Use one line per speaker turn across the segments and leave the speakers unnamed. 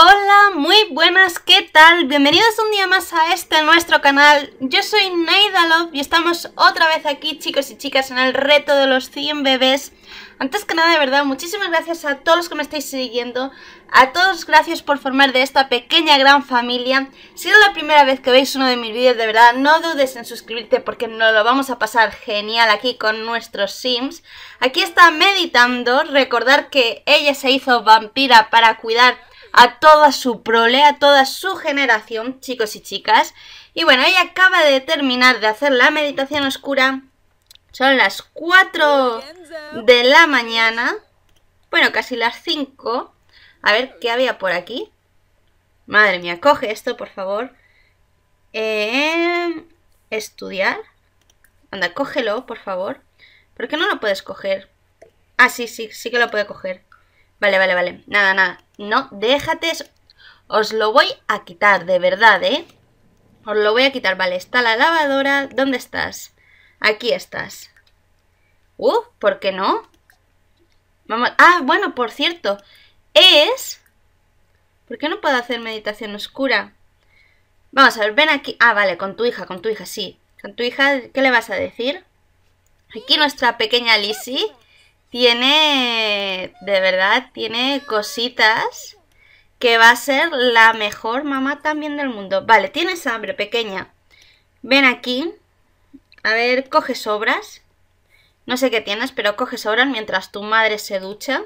Hola, muy buenas, ¿qué tal? Bienvenidos un día más a este nuestro canal. Yo soy Naida Love y estamos otra vez aquí, chicos y chicas, en el reto de los 100 bebés. Antes que nada, de verdad, muchísimas gracias a todos los que me estáis siguiendo. A todos gracias por formar de esta pequeña gran familia. Si es la primera vez que veis uno de mis vídeos, de verdad, no dudes en suscribirte porque nos lo vamos a pasar genial aquí con nuestros Sims. Aquí está meditando, recordar que ella se hizo vampira para cuidar a toda su prole, a toda su generación, chicos y chicas. Y bueno, ella acaba de terminar de hacer la meditación oscura. Son las 4 de la mañana. Bueno, casi las 5. A ver qué había por aquí. Madre mía, coge esto, por favor. Eh, estudiar. Anda, cógelo, por favor. ¿Por qué no lo puedes coger? Ah, sí, sí, sí que lo puede coger. Vale, vale, vale. Nada, nada. No, déjate, os lo voy a quitar, de verdad, ¿eh? Os lo voy a quitar, vale, está la lavadora, ¿dónde estás? Aquí estás. Uh, ¿por qué no? Vamos, ah, bueno, por cierto, es... ¿Por qué no puedo hacer meditación oscura? Vamos a ver, ven aquí. Ah, vale, con tu hija, con tu hija, sí. Con tu hija, ¿qué le vas a decir? Aquí nuestra pequeña Lizzie tiene, de verdad, tiene cositas que va a ser la mejor mamá también del mundo. Vale, tienes hambre, pequeña. Ven aquí. A ver, coge sobras. No sé qué tienes, pero coge sobras mientras tu madre se ducha.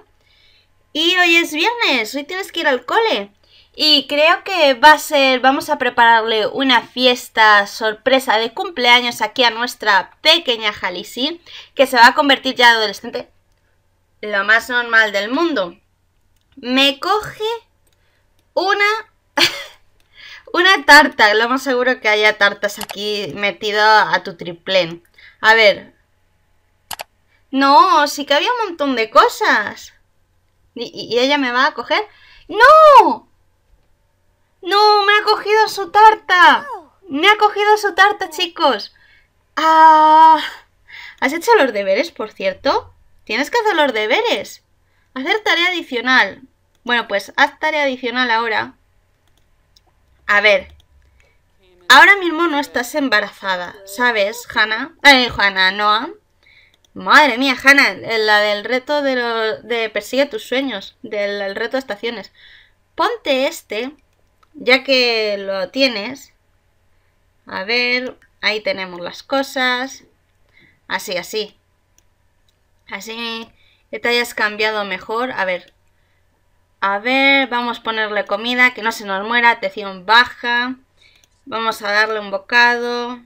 Y hoy es viernes, hoy tienes que ir al cole. Y creo que va a ser, vamos a prepararle una fiesta sorpresa de cumpleaños aquí a nuestra pequeña Jalisi, que se va a convertir ya adolescente lo más normal del mundo. Me coge una una tarta, lo más seguro que haya tartas aquí metida a tu triplén. A ver. No, sí que había un montón de cosas. ¿Y, ella me va a coger? ¡No! ¡No! ¡Me ha cogido su tarta! ¡Me ha cogido su tarta, chicos! Ah, ¿Has hecho los deberes, por cierto? Tienes que hacer los deberes. Hacer tarea adicional. Bueno, pues haz tarea adicional ahora. A ver. Ahora mismo no estás embarazada, ¿sabes, Hannah? Eh, Hannah, Noah. Madre mía, Hannah, la del reto de, de persigue tus sueños, del reto de estaciones. Ponte este, ya que lo tienes. A ver, ahí tenemos las cosas. Así, así. Así que te hayas cambiado mejor. A ver. A ver, vamos a ponerle comida, que no se nos muera. Atención baja. Vamos a darle un bocado.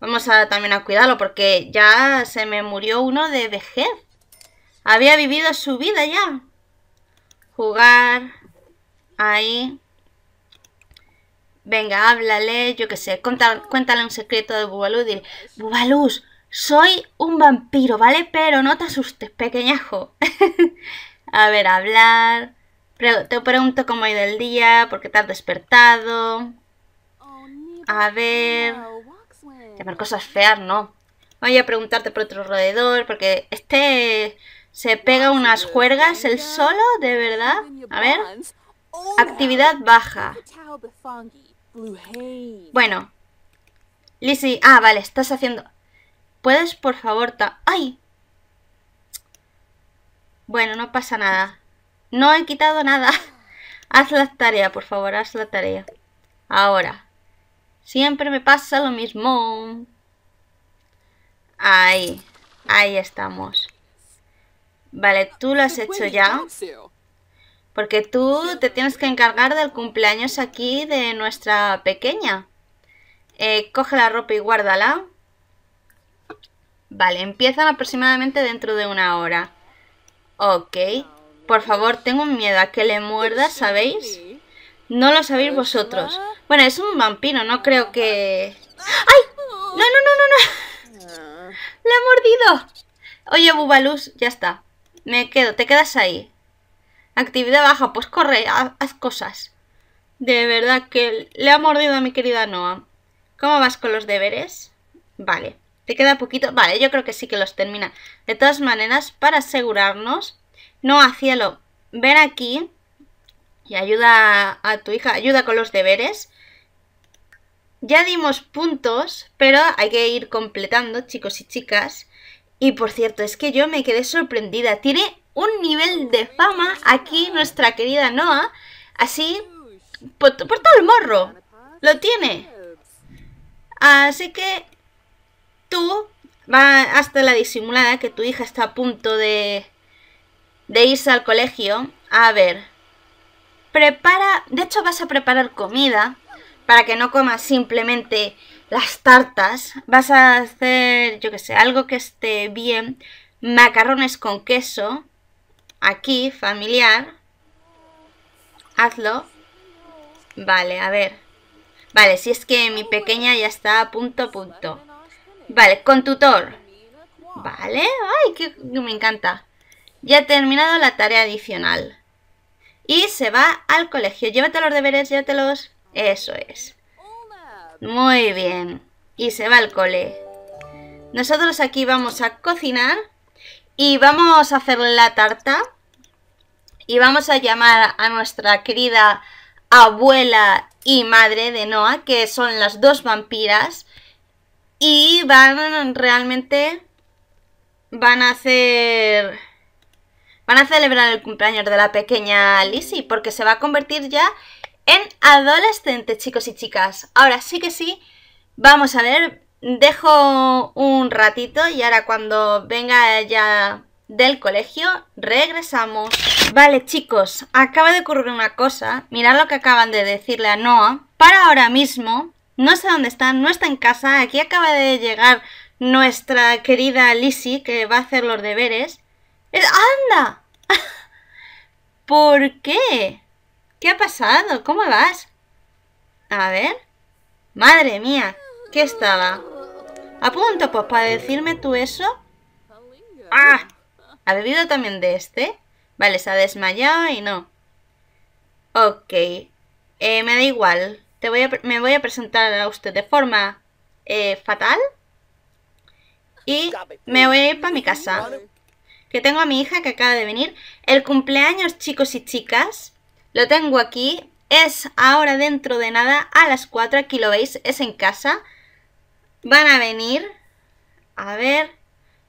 Vamos a también a cuidarlo porque ya se me murió uno de vejez. Había vivido su vida ya. Jugar. Ahí. Venga, háblale, yo qué sé, cuéntale, cuéntale un secreto de Bubalú. Dile, Bubalús, soy un vampiro, ¿vale? Pero no te asustes, pequeñajo. a ver, hablar. Te pregunto cómo ha ido el día, porque qué te has despertado. A ver. Llamar cosas feas, no. Voy a preguntarte por otro alrededor, porque este se pega unas juergas el solo, de verdad. A ver. Actividad baja. Bueno. Lizzie. Ah, vale, estás haciendo. ¿Puedes, por favor, ta... ¡Ay! Bueno, no pasa nada. No he quitado nada. haz la tarea, por favor, haz la tarea. Ahora. Siempre me pasa lo mismo. Ahí. Ahí estamos. Vale, tú lo has hecho ya. Porque tú te tienes que encargar del cumpleaños aquí de nuestra pequeña. Eh, coge la ropa y guárdala. Vale, empiezan aproximadamente dentro de una hora. Ok. Por favor, tengo miedo a que le muerda, ¿sabéis? No lo sabéis vosotros. Bueno, es un vampiro, no creo que... ¡Ay! ¡No, no, no, no, no! ¡Le ha mordido! Oye, Bubalus, ya está. Me quedo, te quedas ahí. Actividad baja, pues corre, haz, cosas. De verdad que le ha mordido a mi querida Noah. ¿Cómo vas con los deberes? Vale. ¿Te queda poquito? Vale, yo creo que sí que los termina. De todas maneras, para asegurarnos... No, cielo, ven aquí y ayuda a tu hija, ayuda con los deberes. Ya dimos puntos, pero hay que ir completando, chicos y chicas. Y por cierto, es que yo me quedé sorprendida. Tiene un nivel de fama aquí nuestra querida Noah, así, por todo el morro. Lo tiene. Así que tú vas hasta la disimulada que tu hija está a punto de, irse al colegio. A ver, prepara, de hecho vas a preparar comida para que no comas simplemente las tartas. Vas a hacer, yo que sé, algo que esté bien. Macarrones con queso. Aquí, familiar. Hazlo. Vale, a ver. Vale, si es que mi pequeña ya está a punto, punto. Vale, con tutor. Vale, ay, que me encanta. Ya ha terminado la tarea adicional. Y se va al colegio. Llévate los deberes, llévatelos. Eso es. Muy bien. Y se va al cole. Nosotros aquí vamos a cocinar. Y vamos a hacer la tarta. Y vamos a llamar a nuestra querida abuela y madre de Noah, que son las dos vampiras y van realmente. Van a hacer. Van a celebrar el cumpleaños de la pequeña Lizzie. Porque se va a convertir ya en adolescente, chicos y chicas. Ahora sí que sí. Vamos a ver, Dejo un ratito y ahora cuando venga ya del colegio, regresamos. Vale, chicos, acaba de ocurrir una cosa. Mirad lo que acaban de decirle a Noah. Para ahora mismo, no sé dónde está, no está en casa. Aquí acaba de llegar nuestra querida Lizzie, que va a hacer los deberes. ¡Anda! ¿Por qué? ¿Qué ha pasado? ¿Cómo vas? A ver. Madre mía, ¿qué estaba? A punto, pues, para decirme tú eso. ¡Ah! ¿Ha bebido también de este? Vale, se ha desmayado y no. Ok. Eh, me da igual voy a, me voy a presentar a usted de forma eh, fatal y me voy a ir para mi casa. Que tengo a mi hija que acaba de venir. El cumpleaños, chicos y chicas, lo tengo aquí. Es ahora dentro de nada a las 4. Aquí lo veis, es en casa. Van a venir. A ver.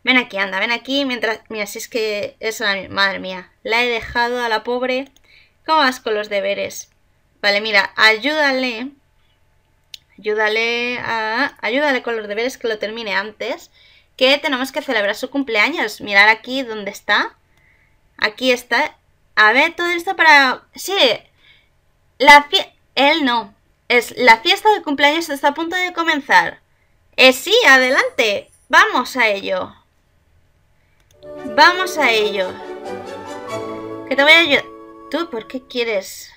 Ven aquí, anda, ven aquí. Mientras. Mira, si es que es la madre mía. La he dejado a la pobre. ¿Cómo vas con los deberes? Vale, mira, ayúdale. Ayúdale a... Ayúdale con los deberes que lo termine antes. Que tenemos que celebrar su cumpleaños. Mirar aquí dónde está. Aquí está. A ver, todo esto para... Sí. La fiesta... Él no. Es la fiesta de cumpleaños está a punto de comenzar. Eh, sí, adelante. Vamos a ello. Vamos a ello. Que te voy a ayudar. ¿Tú por qué quieres...?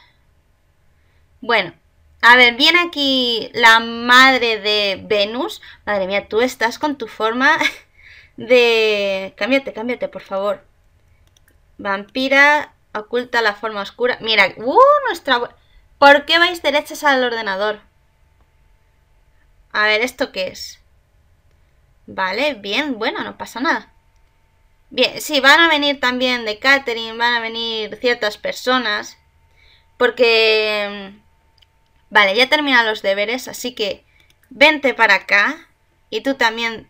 Bueno, a ver, viene aquí la madre de Venus. Madre mía, tú estás con tu forma de... Cámbiate, cámbiate, por favor. Vampira, oculta la forma oscura. Mira, ¡uh! Nuestra... ¿Por qué vais derechas al ordenador? A ver, ¿esto qué es? Vale, bien, bueno, no pasa nada. Bien, sí, van a venir también de catering, van a venir ciertas personas. Porque Vale, ya terminado los deberes, así que vente para acá y tú también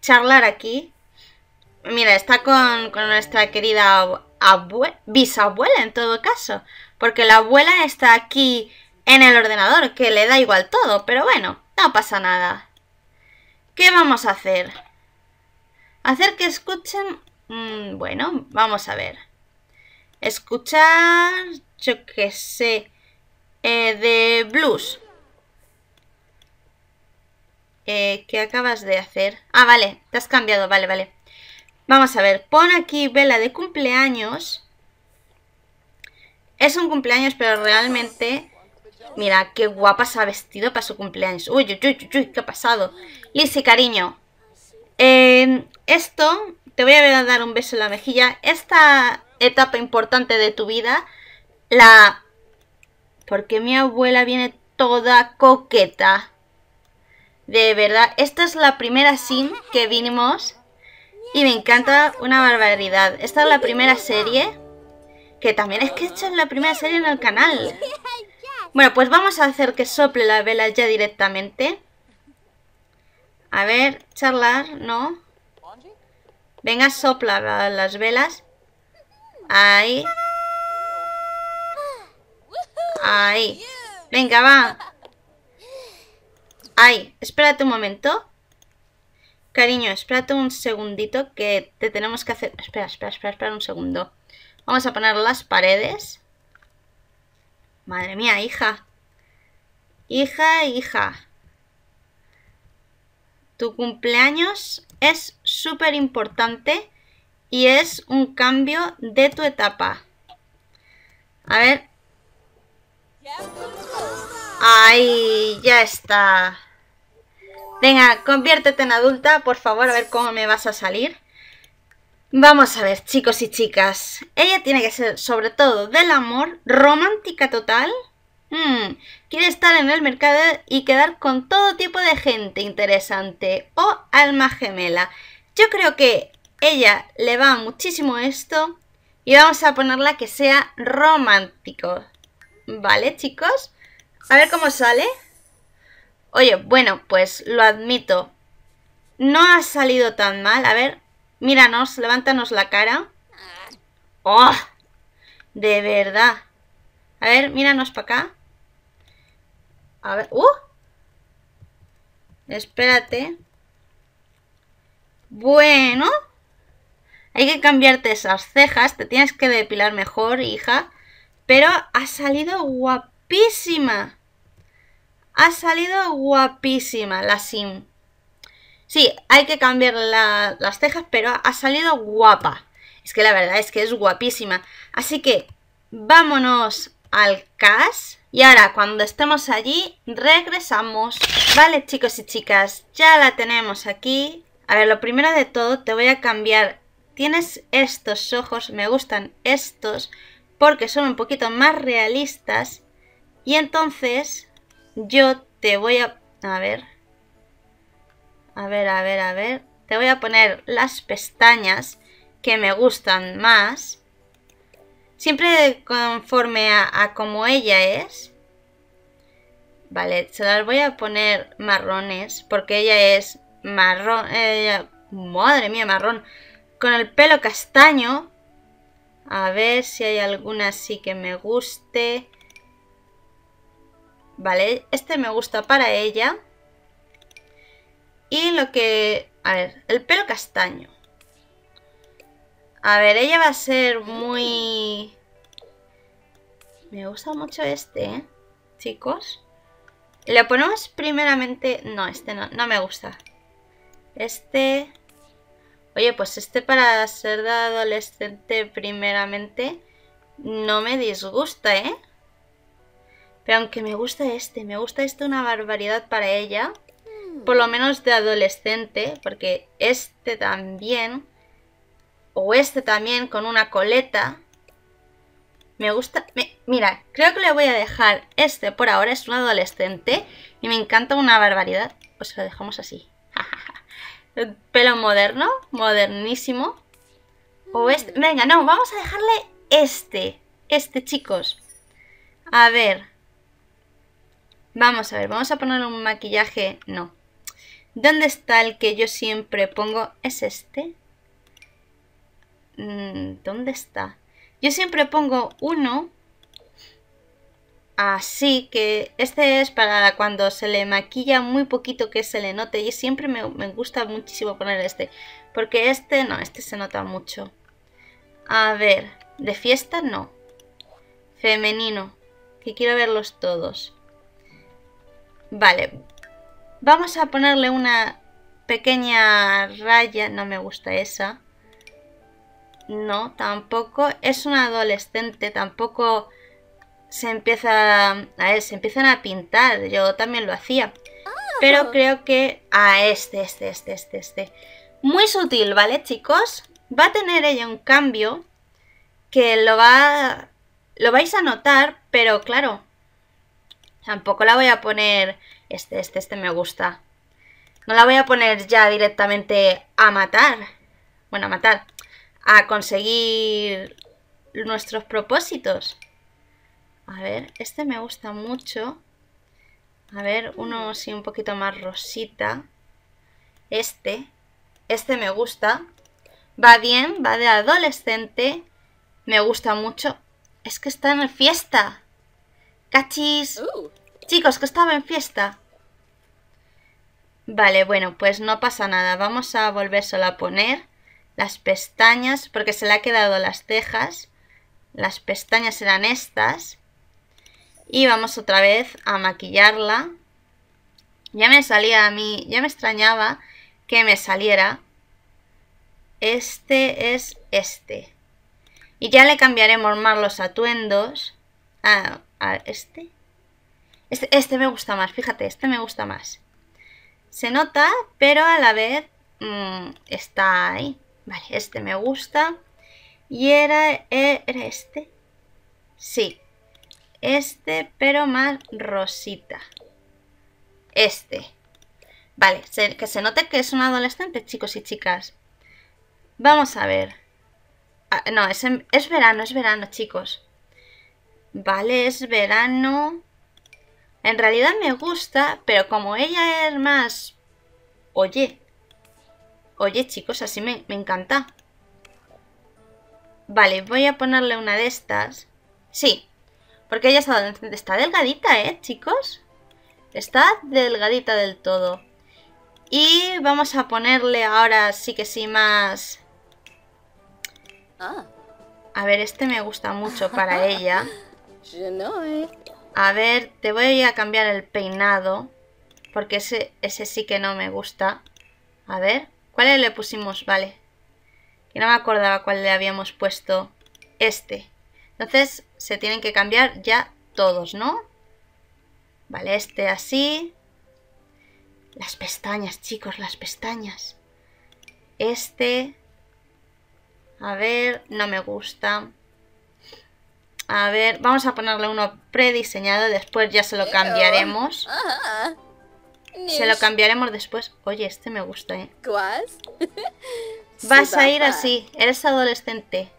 charlar aquí. Mira, está con, nuestra querida bisabuela en todo caso, porque la abuela está aquí en el ordenador, que le da igual todo, pero bueno, no pasa nada. ¿Qué vamos a hacer? Hacer que escuchen... Mm, bueno, vamos a ver. Escuchar... Yo qué sé eh, de blues. Eh, ¿Qué acabas de hacer? Ah, vale, te has cambiado, vale, vale. Vamos a ver, pon aquí vela de cumpleaños. Es un cumpleaños, pero realmente... Mira, qué guapa se ha vestido para su cumpleaños. Uy, uy, uy, uy, qué ha pasado. Lizzie, cariño. Em, esto, te voy a dar un beso en la mejilla. Esta etapa importante de tu vida la porque mi abuela viene toda coqueta. De verdad, esta es la primera sim que vinimos. Y me encanta una barbaridad. Esta es la primera serie. Que también es que esta es la primera serie en el canal. Bueno, pues vamos a hacer que sople la vela ya directamente. A ver, charlar, ¿no? Venga, sopla las velas. Ahí. Ahí. Venga, va. Ahí. Espérate un momento. Cariño, espérate un segundito que te tenemos que hacer... Espera, espera, espera, espera un segundo. Vamos a poner las paredes. Madre mía, hija. Hija, hija. Tu cumpleaños es súper importante y es un cambio de tu etapa. A ver, Ahí, ya está. Venga, conviértete en adulta, por favor, a ver cómo me vas a salir. Vamos a ver, chicos y chicas. Ella tiene que ser, sobre todo, del amor, romántica total. Hmm, quiere estar en el mercado y quedar con todo tipo de gente interesante o alma gemela. Yo creo que ella le va muchísimo esto y vamos a ponerla que sea romántico. ¿Vale, chicos? A ver cómo sale. Oye, bueno, pues lo admito. No ha salido tan mal. A ver, míranos, levántanos la cara. ¡Oh! De verdad. A ver, míranos para acá. A ver, ¡uh! Espérate. Bueno. Hay que cambiarte esas cejas. Te tienes que depilar mejor, hija. Pero ha salido guapísima. Ha salido guapísima la sim. Sí, hay que cambiar las cejas, pero ha salido guapa. Es que la verdad es que es guapísima. Así que vámonos al CAS. Y ahora, cuando estemos allí, regresamos. Vale, chicos y chicas, ya la tenemos aquí. A ver, lo primero de todo, te voy a cambiar. Tienes estos ojos, me gustan estos, porque son un poquito más realistas. Y entonces yo te voy a... A ver. A ver, a ver, a ver. Te voy a poner las pestañas que me gustan más. Siempre conforme a, como ella es. Vale, se las voy a poner marrones porque ella es marrón... madre mía, marrón. Con el pelo castaño. A ver si hay alguna así que me guste. Vale, este me gusta para ella. Y lo que... A ver, el pelo castaño. A ver, ella va a ser muy... Me gusta mucho este, ¿eh? Chicos. Le ponemos primeramente... No, este no, no me gusta. Este... Oye, pues este para ser de adolescente primeramente no me disgusta, ¿eh? Pero aunque me gusta este, me gusta este una barbaridad para ella. Por lo menos de adolescente, porque este también, o este también con una coleta. Me gusta... mira, creo que le voy a dejar este por ahora, es un adolescente. Y me encanta una barbaridad. Pues lo dejamos así. pelo moderno, modernísimo. O este... Venga, no, vamos a dejarle este. Este, chicos. A ver. Vamos a ver, vamos a poner un maquillaje... No. ¿Dónde está el que yo siempre pongo? ¿Es este? Mm, ¿Dónde está? Yo siempre pongo uno así que este es para cuando se le maquilla muy poquito que se le note y siempre me, gusta muchísimo poner este porque este no, este se nota mucho a ver, de fiesta no femenino, que quiero verlos todos Vale. Vamos a ponerle una pequeña raya. No me gusta esa. No, tampoco. Es una adolescente. Tampoco se empieza... A eh, se empiezan a pintar. Yo también lo hacía. Ah. Pero creo que... a este, este, este, este, este. Muy sutil, ¿vale, chicos? Va a tener ella un cambio que lo va... Lo vais a notar, pero claro, Tampoco la voy a poner... Este, este, este me gusta. No la voy a poner ya directamente a matar. Bueno, a matar. A conseguir nuestros propósitos. A ver, este me gusta mucho. A ver, uno sí un poquito más rosita. Este. Este me gusta. Va bien, va de adolescente. Me gusta mucho. Es que está en fiesta. ¡Cachis! Chicos, que estaba en fiesta. Vale, bueno, pues no pasa nada. Vamos a volver solo a poner las pestañas, porque se le ha quedado las cejas. Las pestañas eran estas. Y vamos otra vez a maquillarla. Ya me salía a mí, ya me extrañaba que me saliera. Este es este. Y ya le cambiaremos más los atuendos. Ah, este. este. este. me gusta más, fíjate, este me gusta más. Se nota, pero a la vez mm, está ahí. Vale, este me gusta. Y e, era, este. Sí, este, pero más rosita. Este. Vale, que se note que es un adolescente, chicos y chicas. Vamos a ver. Ah, no, es verano, es verano, chicos. Vale, es verano. En realidad me gusta, pero como ella es más... Oye. Oye, chicos, así me, encanta. Vale, voy a ponerle una de estas. Sí, porque ella está, está delgadita, ¿eh, chicos? Está delgadita del todo. Y vamos a ponerle ahora sí que sí más... Ah. A ver, este me gusta mucho para ella. Eh. A ver, te voy a cambiar el peinado. Porque ese, ese sí que no me gusta. A ver, ¿cuál le pusimos? Vale. Que no me acordaba cuál le habíamos puesto. Este. Entonces, se tienen que cambiar ya todos, ¿no? Vale, este así. Las pestañas, chicos, las pestañas. Este. A ver, no me gusta. A ver, vamos a ponerle uno prediseñado, después ya se lo cambiaremos. Se lo cambiaremos después. Oye, este me gusta, ¿eh? Vas a ir así, eres adolescente.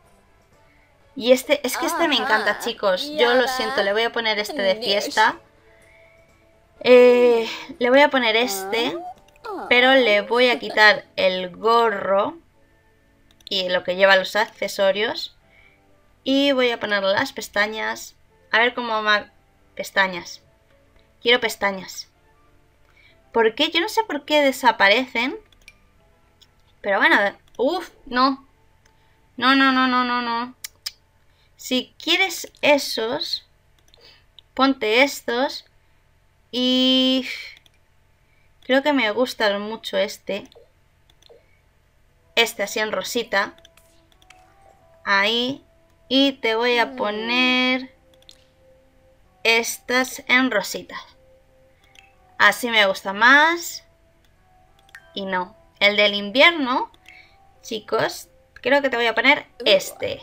Y este, es que este me ah, encanta, chicos. Yo lo siento, le voy a poner este de fiesta. Eh, le voy a poner este, ah. pero le voy a quitar el gorro y lo que lleva los accesorios. Y voy a poner las pestañas. A ver cómo van pestañas. Quiero pestañas. ¿Por qué? Yo no sé por qué desaparecen. Pero bueno, uff, no. No, no, no, no, no, no. Si quieres esos, ponte estos. Y creo que me gusta mucho este. Este así en rosita. Ahí. Y te voy a mm. poner estas en rositas. Así me gusta más. Y no. El del invierno, chicos, creo que te voy a poner este.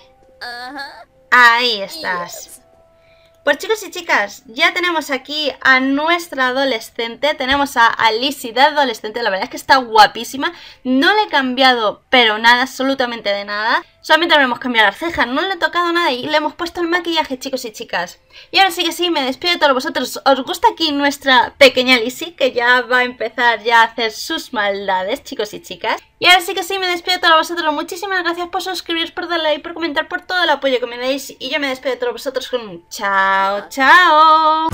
Ahí estás. Pues chicos y chicas, ya tenemos aquí a nuestra adolescente, tenemos a Alicia de adolescente, la verdad es que está guapísima, no le he cambiado pero nada, absolutamente de nada. Solamente hemos cambiado las cejas, no le he tocado nada y le hemos puesto el maquillaje, chicos y chicas. Y ahora sí que sí, me despido de todos vosotros. ¿Os gusta aquí nuestra pequeña Lizzie que ya va a empezar ya a hacer sus maldades, chicos y chicas? Y ahora sí que sí, me despido de todos vosotros. Muchísimas gracias por suscribiros, por darle like, por comentar, por todo el apoyo que me dais. Y yo me despido de todos vosotros con un chao, chao.